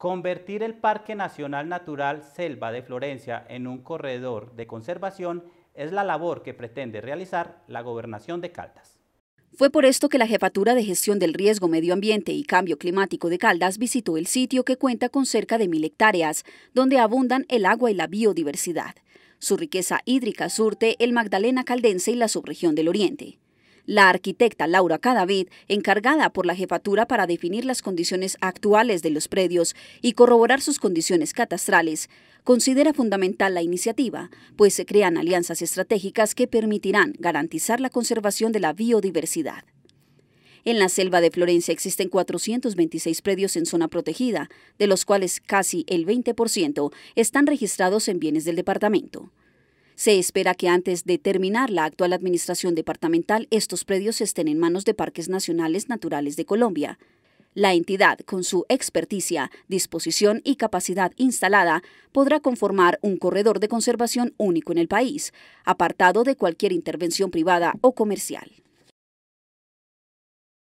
Convertir el Parque Nacional Natural Selva de Florencia en un corredor de conservación es la labor que pretende realizar la gobernación de Caldas. Fue por esto que la Jefatura de Gestión del Riesgo Medio Ambiente y Cambio Climático de Caldas visitó el sitio que cuenta con cerca de mil hectáreas, donde abundan el agua y la biodiversidad. Su riqueza hídrica surte el Magdalena Caldense y la subregión del Oriente. La arquitecta Laura Cadavid, encargada por la jefatura para definir las condiciones actuales de los predios y corroborar sus condiciones catastrales, considera fundamental la iniciativa, pues se crean alianzas estratégicas que permitirán garantizar la conservación de la biodiversidad. En la selva de Florencia existen 426 predios en zona protegida, de los cuales casi el 20% están registrados en bienes del departamento. Se espera que antes de terminar la actual administración departamental, estos predios estén en manos de Parques Nacionales Naturales de Colombia. La entidad, con su experticia, disposición y capacidad instalada, podrá conformar un corredor de conservación único en el país, apartado de cualquier intervención privada o comercial.